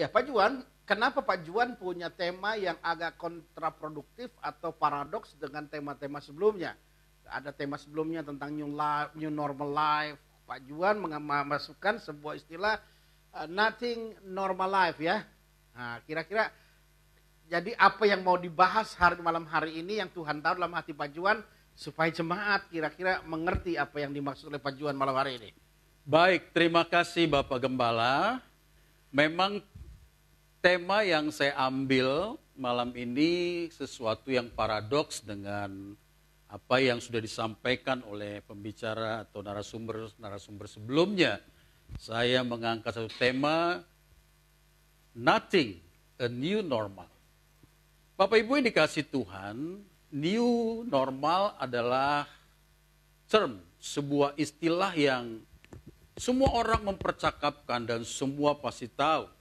Ya Pak Juan, kenapa Pak Juan punya tema yang agak kontraproduktif atau paradoks dengan tema-tema sebelumnya? Ada tema sebelumnya tentang new, life, new normal life. Pak Juan memasukkan sebuah istilah uh, nothing normal life ya. Nah, kira-kira jadi apa yang mau dibahas hari malam hari ini yang Tuhan tahu dalam hati Pak Juan supaya jemaat kira-kira mengerti apa yang dimaksud oleh Pak Juan malam hari ini. Baik, terima kasih Bapak Gembala. Memang tema yang saya ambil malam ini sesuatu yang paradoks dengan apa yang sudah disampaikan oleh pembicara atau narasumber-narasumber sebelumnya. Saya mengangkat satu tema nothing a new normal. Bapak Ibu yang dikasih Tuhan, new normal adalah term, sebuah istilah yang semua orang mempercakapkan dan semua pasti tahu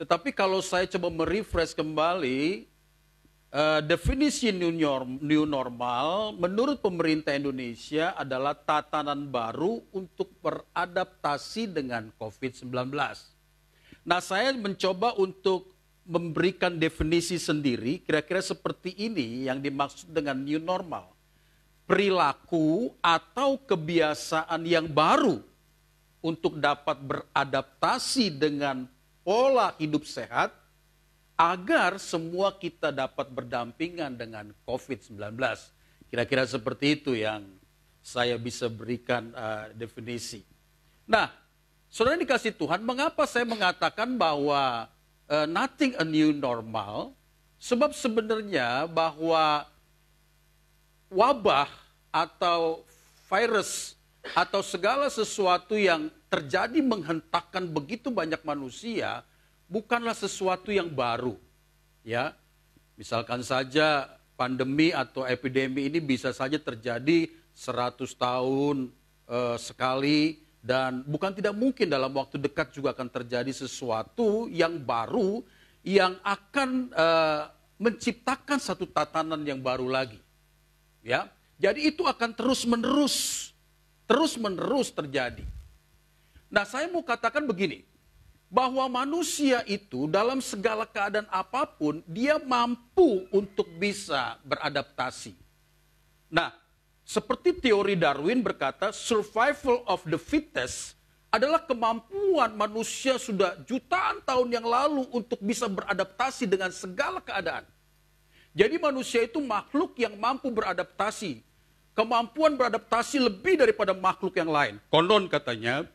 tetapi kalau saya coba merefresh kembali uh, definisi new, norm, new normal menurut pemerintah Indonesia adalah tatanan baru untuk beradaptasi dengan COVID-19. Nah, saya mencoba untuk memberikan definisi sendiri kira-kira seperti ini yang dimaksud dengan new normal. Perilaku atau kebiasaan yang baru untuk dapat beradaptasi dengan pola hidup sehat agar semua kita dapat berdampingan dengan COVID-19. Kira-kira seperti itu yang saya bisa berikan uh, definisi. Nah, saudara dikasih Tuhan, mengapa saya mengatakan bahwa uh, nothing a new normal? Sebab sebenarnya bahwa wabah atau virus atau segala sesuatu yang terjadi menghentakkan begitu banyak manusia bukanlah sesuatu yang baru. Ya. Misalkan saja pandemi atau epidemi ini bisa saja terjadi 100 tahun e, sekali dan bukan tidak mungkin dalam waktu dekat juga akan terjadi sesuatu yang baru yang akan e, menciptakan satu tatanan yang baru lagi. Ya. Jadi itu akan terus-menerus terus-menerus terjadi. Nah, saya mau katakan begini, bahwa manusia itu dalam segala keadaan apapun dia mampu untuk bisa beradaptasi. Nah, seperti teori Darwin berkata, survival of the fittest adalah kemampuan manusia sudah jutaan tahun yang lalu untuk bisa beradaptasi dengan segala keadaan. Jadi manusia itu makhluk yang mampu beradaptasi kemampuan beradaptasi lebih daripada makhluk yang lain. Konon katanya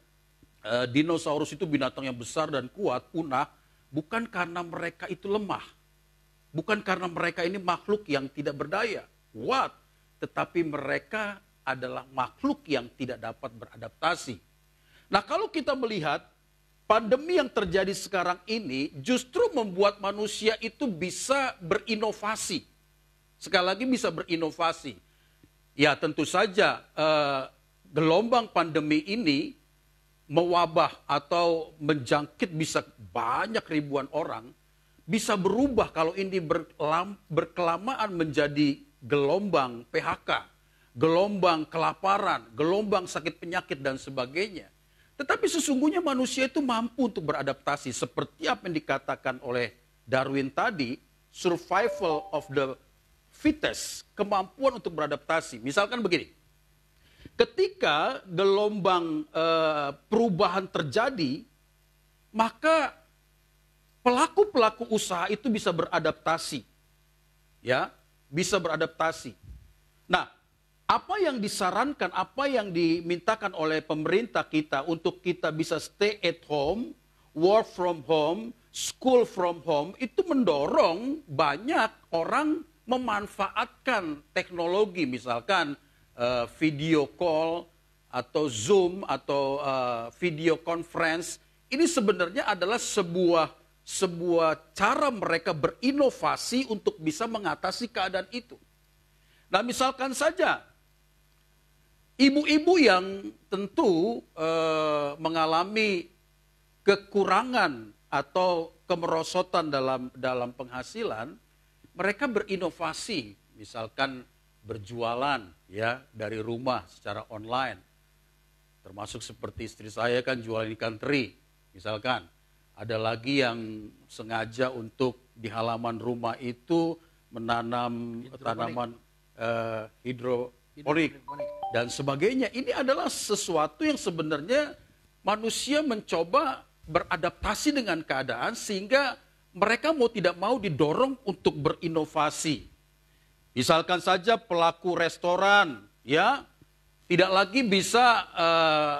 eh, dinosaurus itu binatang yang besar dan kuat, punah, bukan karena mereka itu lemah. Bukan karena mereka ini makhluk yang tidak berdaya, kuat, tetapi mereka adalah makhluk yang tidak dapat beradaptasi. Nah, kalau kita melihat pandemi yang terjadi sekarang ini justru membuat manusia itu bisa berinovasi. Sekali lagi bisa berinovasi. Ya tentu saja uh, gelombang pandemi ini mewabah atau menjangkit bisa banyak ribuan orang, bisa berubah kalau ini berlam, berkelamaan menjadi gelombang PHK, gelombang kelaparan, gelombang sakit penyakit dan sebagainya. Tetapi sesungguhnya manusia itu mampu untuk beradaptasi seperti apa yang dikatakan oleh Darwin tadi, survival of the fitness, kemampuan untuk beradaptasi. Misalkan begini, ketika gelombang e, perubahan terjadi, maka pelaku-pelaku usaha itu bisa beradaptasi. Ya, bisa beradaptasi. Nah, apa yang disarankan, apa yang dimintakan oleh pemerintah kita untuk kita bisa stay at home, work from home, school from home, itu mendorong banyak orang memanfaatkan teknologi misalkan uh, video call atau Zoom atau uh, video conference ini sebenarnya adalah sebuah sebuah cara mereka berinovasi untuk bisa mengatasi keadaan itu. Nah, misalkan saja ibu-ibu yang tentu uh, mengalami kekurangan atau kemerosotan dalam dalam penghasilan mereka berinovasi, misalkan berjualan ya dari rumah secara online. Termasuk seperti istri saya kan jualan ikan teri, misalkan. Ada lagi yang sengaja untuk di halaman rumah itu menanam hidroponik. tanaman uh, hidroponik dan sebagainya. Ini adalah sesuatu yang sebenarnya manusia mencoba beradaptasi dengan keadaan sehingga mereka mau tidak mau didorong untuk berinovasi. Misalkan saja pelaku restoran ya tidak lagi bisa uh,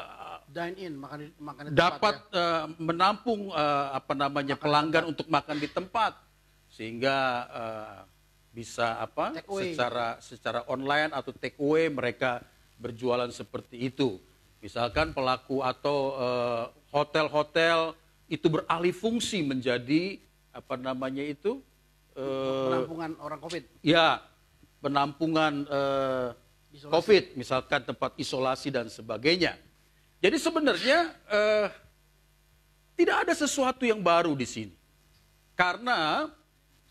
eh, in makan makan dapat ya. uh, menampung uh, apa namanya makan pelanggan tempat. untuk makan di tempat sehingga uh, bisa apa secara secara online atau take away mereka berjualan seperti itu. Misalkan pelaku atau hotel-hotel uh, hotel -hotel itu beralih fungsi menjadi apa namanya itu penampungan eh, penampungan orang COVID. Ya, penampungan uh, COVID, misalkan tempat isolasi dan sebagainya. Jadi sebenarnya uh, tidak ada sesuatu yang baru di sini. Karena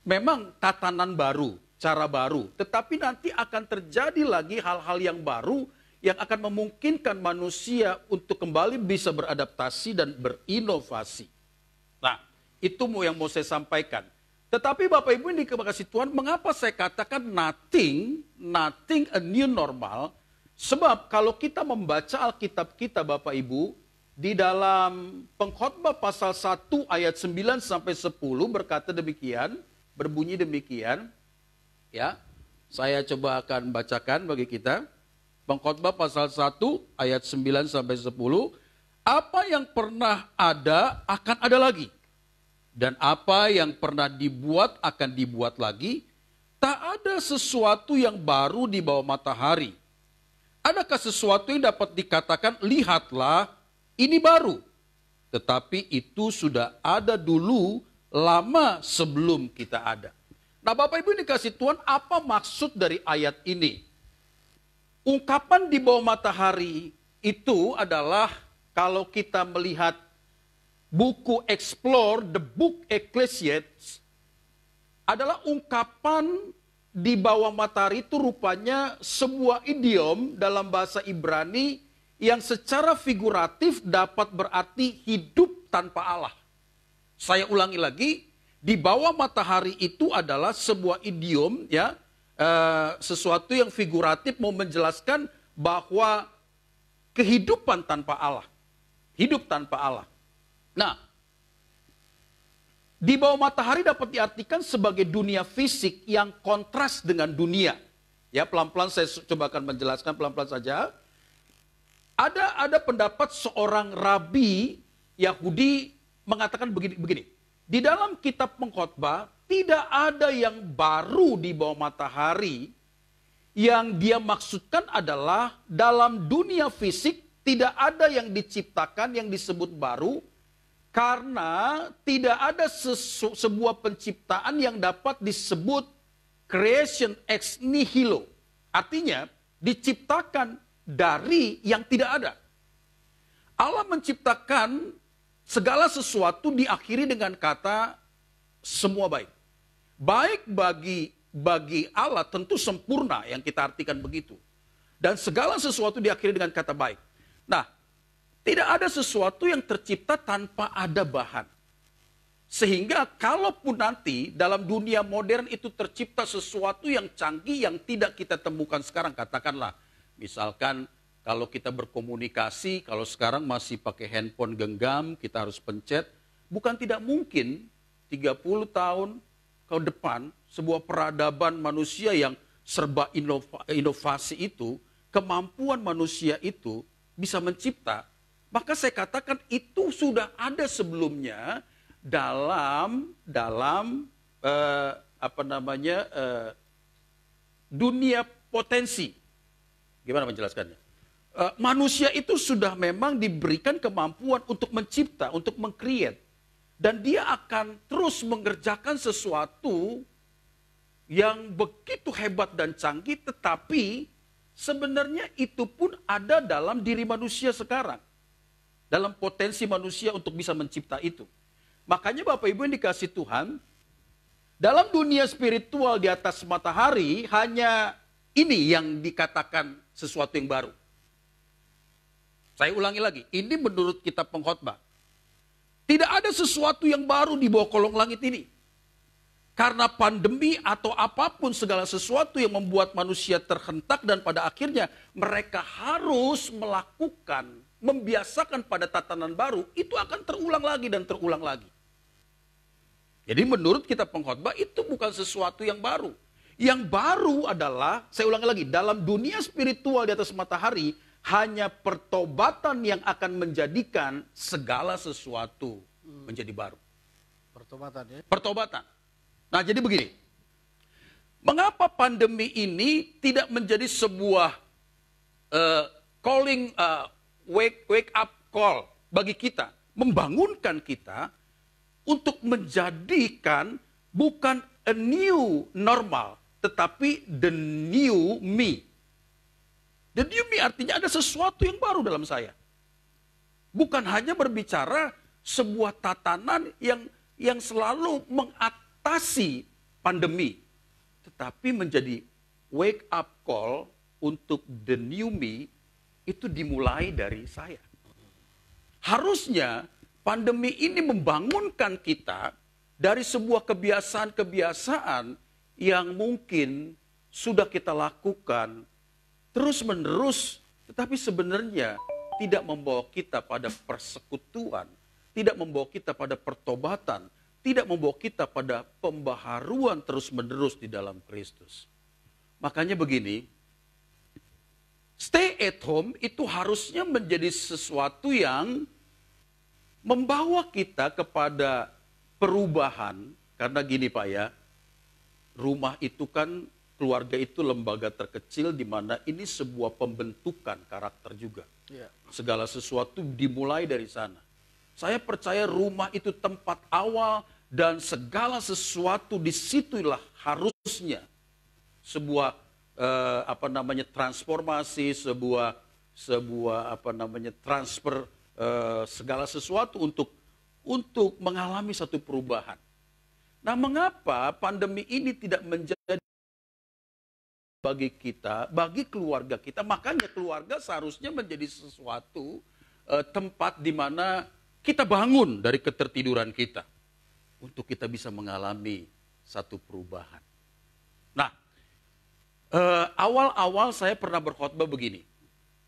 memang tatanan baru, cara baru, tetapi nanti akan terjadi lagi hal-hal yang baru yang akan memungkinkan manusia untuk kembali bisa beradaptasi dan berinovasi. Nah, itu yang mau saya sampaikan. Tetapi Bapak Ibu ini dikasih Tuhan, mengapa saya katakan nothing, nothing a new normal? Sebab kalau kita membaca Alkitab kita Bapak Ibu, di dalam pengkhotbah pasal 1 ayat 9 sampai 10 berkata demikian, berbunyi demikian. Ya, saya coba akan bacakan bagi kita. Pengkhotbah pasal 1 ayat 9 sampai 10, apa yang pernah ada akan ada lagi. Dan apa yang pernah dibuat akan dibuat lagi. Tak ada sesuatu yang baru di bawah matahari. Adakah sesuatu yang dapat dikatakan, lihatlah ini baru. Tetapi itu sudah ada dulu lama sebelum kita ada. Nah Bapak Ibu ini kasih Tuhan apa maksud dari ayat ini? Ungkapan di bawah matahari itu adalah kalau kita melihat buku Explore the Book Ecclesiastes adalah ungkapan di bawah matahari itu rupanya sebuah idiom dalam bahasa Ibrani yang secara figuratif dapat berarti hidup tanpa Allah. Saya ulangi lagi, di bawah matahari itu adalah sebuah idiom ya, eh, sesuatu yang figuratif mau menjelaskan bahwa kehidupan tanpa Allah, hidup tanpa Allah. Nah, di bawah matahari dapat diartikan sebagai dunia fisik yang kontras dengan dunia. Ya, pelan-pelan saya coba akan menjelaskan pelan-pelan saja. Ada ada pendapat seorang rabi Yahudi mengatakan begini begini. Di dalam kitab pengkhotbah tidak ada yang baru di bawah matahari yang dia maksudkan adalah dalam dunia fisik tidak ada yang diciptakan yang disebut baru karena tidak ada sesu, sebuah penciptaan yang dapat disebut creation ex nihilo. Artinya diciptakan dari yang tidak ada. Allah menciptakan segala sesuatu diakhiri dengan kata semua baik. Baik bagi bagi Allah tentu sempurna yang kita artikan begitu. Dan segala sesuatu diakhiri dengan kata baik. Nah, tidak ada sesuatu yang tercipta tanpa ada bahan. Sehingga kalaupun nanti dalam dunia modern itu tercipta sesuatu yang canggih yang tidak kita temukan sekarang. Katakanlah misalkan kalau kita berkomunikasi, kalau sekarang masih pakai handphone genggam, kita harus pencet. Bukan tidak mungkin 30 tahun ke depan sebuah peradaban manusia yang serba inova, inovasi itu, kemampuan manusia itu bisa mencipta maka saya katakan itu sudah ada sebelumnya dalam dalam uh, apa namanya uh, dunia potensi. Gimana menjelaskannya? uh, manusia itu sudah memang diberikan kemampuan untuk mencipta, untuk mengkreat, dan dia akan terus mengerjakan sesuatu yang begitu hebat dan canggih, tetapi sebenarnya itu pun ada dalam diri manusia sekarang dalam potensi manusia untuk bisa mencipta itu. Makanya Bapak Ibu yang dikasih Tuhan, dalam dunia spiritual di atas matahari hanya ini yang dikatakan sesuatu yang baru. Saya ulangi lagi, ini menurut kitab pengkhotbah. Tidak ada sesuatu yang baru di bawah kolong langit ini. Karena pandemi atau apapun segala sesuatu yang membuat manusia terhentak dan pada akhirnya mereka harus melakukan membiasakan pada tatanan baru, itu akan terulang lagi dan terulang lagi. Jadi menurut kita pengkhotbah itu bukan sesuatu yang baru. Yang baru adalah, saya ulangi lagi, dalam dunia spiritual di atas matahari, hanya pertobatan yang akan menjadikan segala sesuatu hmm. menjadi baru. Pertobatan ya? Pertobatan. Nah jadi begini, mengapa pandemi ini tidak menjadi sebuah uh, calling uh, wake, wake up call bagi kita, membangunkan kita untuk menjadikan bukan a new normal, tetapi the new me. The new me artinya ada sesuatu yang baru dalam saya. Bukan hanya berbicara sebuah tatanan yang yang selalu mengatasi pandemi, tetapi menjadi wake up call untuk the new me itu dimulai dari saya. Harusnya pandemi ini membangunkan kita dari sebuah kebiasaan-kebiasaan yang mungkin sudah kita lakukan terus-menerus, tetapi sebenarnya tidak membawa kita pada persekutuan, tidak membawa kita pada pertobatan, tidak membawa kita pada pembaharuan terus-menerus di dalam Kristus. Makanya begini, Stay at home itu harusnya menjadi sesuatu yang membawa kita kepada perubahan. Karena gini Pak ya, rumah itu kan keluarga itu lembaga terkecil di mana ini sebuah pembentukan karakter juga. Yeah. Segala sesuatu dimulai dari sana. Saya percaya rumah itu tempat awal dan segala sesuatu disitulah harusnya sebuah eh, apa namanya transformasi, sebuah sebuah apa namanya transfer eh, segala sesuatu untuk untuk mengalami satu perubahan. Nah, mengapa pandemi ini tidak menjadi bagi kita, bagi keluarga kita? Makanya keluarga seharusnya menjadi sesuatu eh, tempat di mana kita bangun dari ketertiduran kita untuk kita bisa mengalami satu perubahan. Nah, Eh, awal-awal uh, saya pernah berkhotbah begini.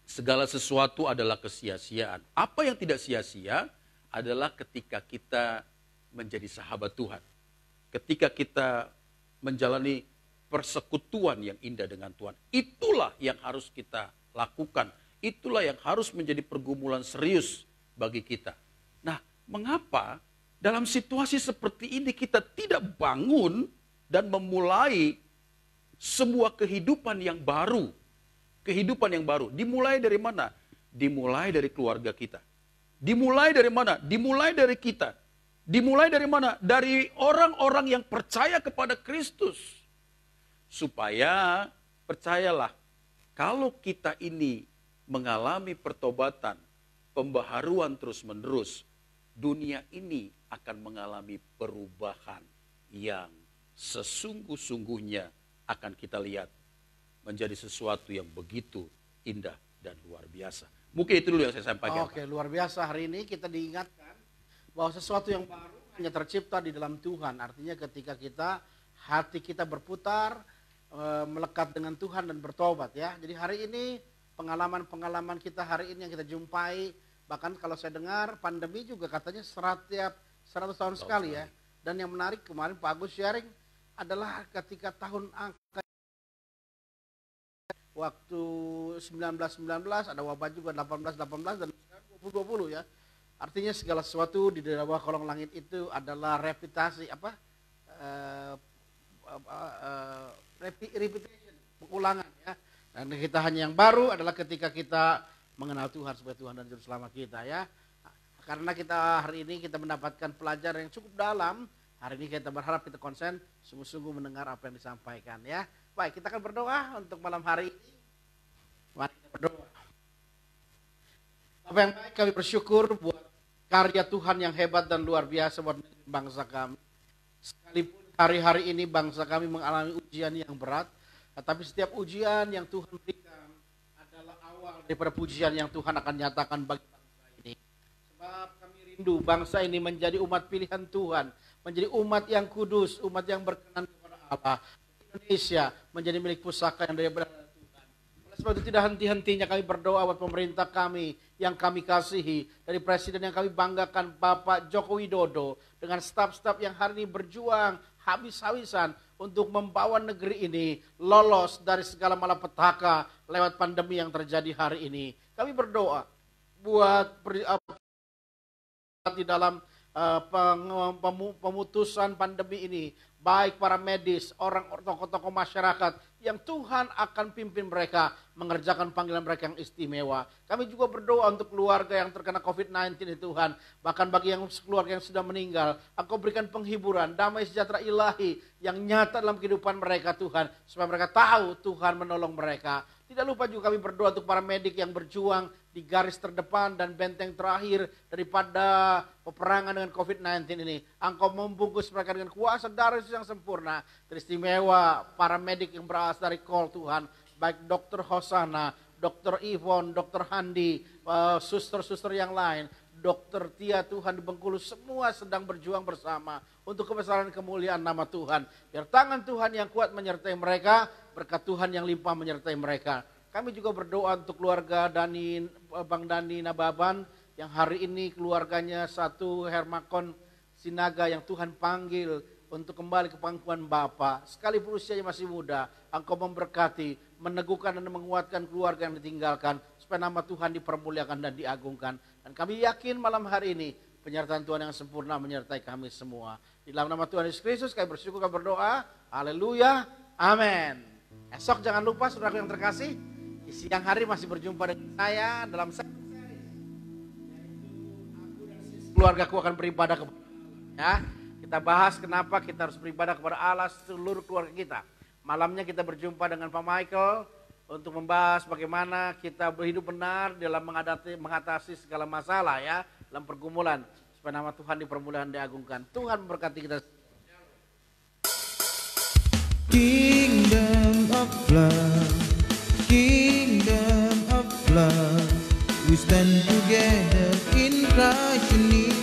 Segala sesuatu adalah kesia-siaan. Apa yang tidak sia-sia adalah ketika kita menjadi sahabat Tuhan. Ketika kita menjalani persekutuan yang indah dengan Tuhan. Itulah yang harus kita lakukan. Itulah yang harus menjadi pergumulan serius bagi kita. Nah, mengapa dalam situasi seperti ini kita tidak bangun dan memulai sebuah kehidupan yang baru. Kehidupan yang baru. Dimulai dari mana? Dimulai dari keluarga kita. Dimulai dari mana? Dimulai dari kita. Dimulai dari mana? Dari orang-orang yang percaya kepada Kristus. Supaya percayalah, kalau kita ini mengalami pertobatan, pembaharuan terus-menerus, dunia ini akan mengalami perubahan yang sesungguh-sungguhnya akan kita lihat menjadi sesuatu yang begitu indah dan luar biasa. Mungkin itu dulu yang saya sampaikan. Oke, Pak. luar biasa. Hari ini kita diingatkan bahwa sesuatu yang baru hanya tercipta di dalam Tuhan. Artinya ketika kita hati kita berputar, eh, melekat dengan Tuhan dan bertobat ya. Jadi hari ini pengalaman-pengalaman kita hari ini yang kita jumpai, bahkan kalau saya dengar pandemi juga katanya setiap 100 tahun, sekali ya. Dan yang menarik kemarin Pak Agus sharing adalah ketika tahun angka waktu 1919 ada wabah juga 1818 dan 2020 ya. Artinya segala sesuatu di bawah kolong langit itu adalah repetasi apa? Uh, uh, repetition pengulangan ya. Dan kita hanya yang baru adalah ketika kita mengenal Tuhan sebagai Tuhan dan juru selamat kita ya. Karena kita hari ini kita mendapatkan pelajaran yang cukup dalam Hari ini kita berharap kita konsen sungguh-sungguh mendengar apa yang disampaikan ya. Baik, kita akan berdoa untuk malam hari ini. Mari kita berdoa. Apa yang baik kami bersyukur buat karya Tuhan yang hebat dan luar biasa buat bangsa kami. Sekalipun hari-hari ini bangsa kami mengalami ujian yang berat, tetapi setiap ujian yang Tuhan berikan adalah awal daripada pujian yang Tuhan akan nyatakan bagi bangsa ini. Sebab kami rindu bangsa ini menjadi umat pilihan Tuhan menjadi umat yang kudus, umat yang berkenan kepada Allah. Indonesia menjadi milik pusaka yang berada Tuhan. Oleh sebab itu tidak henti-hentinya kami berdoa buat pemerintah kami yang kami kasihi, dari presiden yang kami banggakan Bapak Joko Widodo dengan staf-staf yang hari ini berjuang habis-habisan untuk membawa negeri ini lolos dari segala malapetaka lewat pandemi yang terjadi hari ini. Kami berdoa buat di dalam uh, pemutusan pandemi ini, baik para medis, orang tokoh-tokoh masyarakat yang Tuhan akan pimpin mereka mengerjakan panggilan mereka yang istimewa. Kami juga berdoa untuk keluarga yang terkena COVID-19 ya Tuhan, bahkan bagi yang keluarga yang sudah meninggal, Engkau berikan penghiburan, damai sejahtera ilahi yang nyata dalam kehidupan mereka Tuhan, supaya mereka tahu Tuhan menolong mereka. Tidak lupa juga kami berdoa untuk para medik yang berjuang di garis terdepan dan benteng terakhir daripada peperangan dengan COVID-19 ini. Engkau membungkus mereka dengan kuasa darah yang sempurna. Teristimewa para medik yang berasal dari call Tuhan. Baik dokter Hosana, dokter Ivon, dokter Handi, eh, suster-suster yang lain. Dokter Tia Tuhan di Bengkulu semua sedang berjuang bersama untuk kebesaran kemuliaan nama Tuhan. Biar tangan Tuhan yang kuat menyertai mereka berkat Tuhan yang limpah menyertai mereka. Kami juga berdoa untuk keluarga Dani, eh, Bang Dani Nababan yang hari ini keluarganya satu Hermakon Sinaga yang Tuhan panggil untuk kembali ke pangkuan Bapa. Sekalipun usianya masih muda, engkau memberkati, meneguhkan dan menguatkan keluarga yang ditinggalkan supaya nama Tuhan dipermuliakan dan diagungkan. Dan kami yakin malam hari ini penyertaan Tuhan yang sempurna menyertai kami semua. Di dalam nama Tuhan Yesus Kristus kami bersyukur kami berdoa. Haleluya. Amin. Esok jangan lupa saudara yang terkasih, di siang hari masih berjumpa dengan saya dalam Keluarga ku akan beribadah kepada ya. Kita bahas kenapa kita harus beribadah kepada Allah seluruh keluarga kita. Malamnya kita berjumpa dengan Pak Michael untuk membahas bagaimana kita berhidup benar dalam mengatasi, mengatasi segala masalah ya dalam pergumulan supaya nama Tuhan di permulaan diagungkan. Tuhan memberkati kita. Di of love, kingdom of love, we stand together in Christ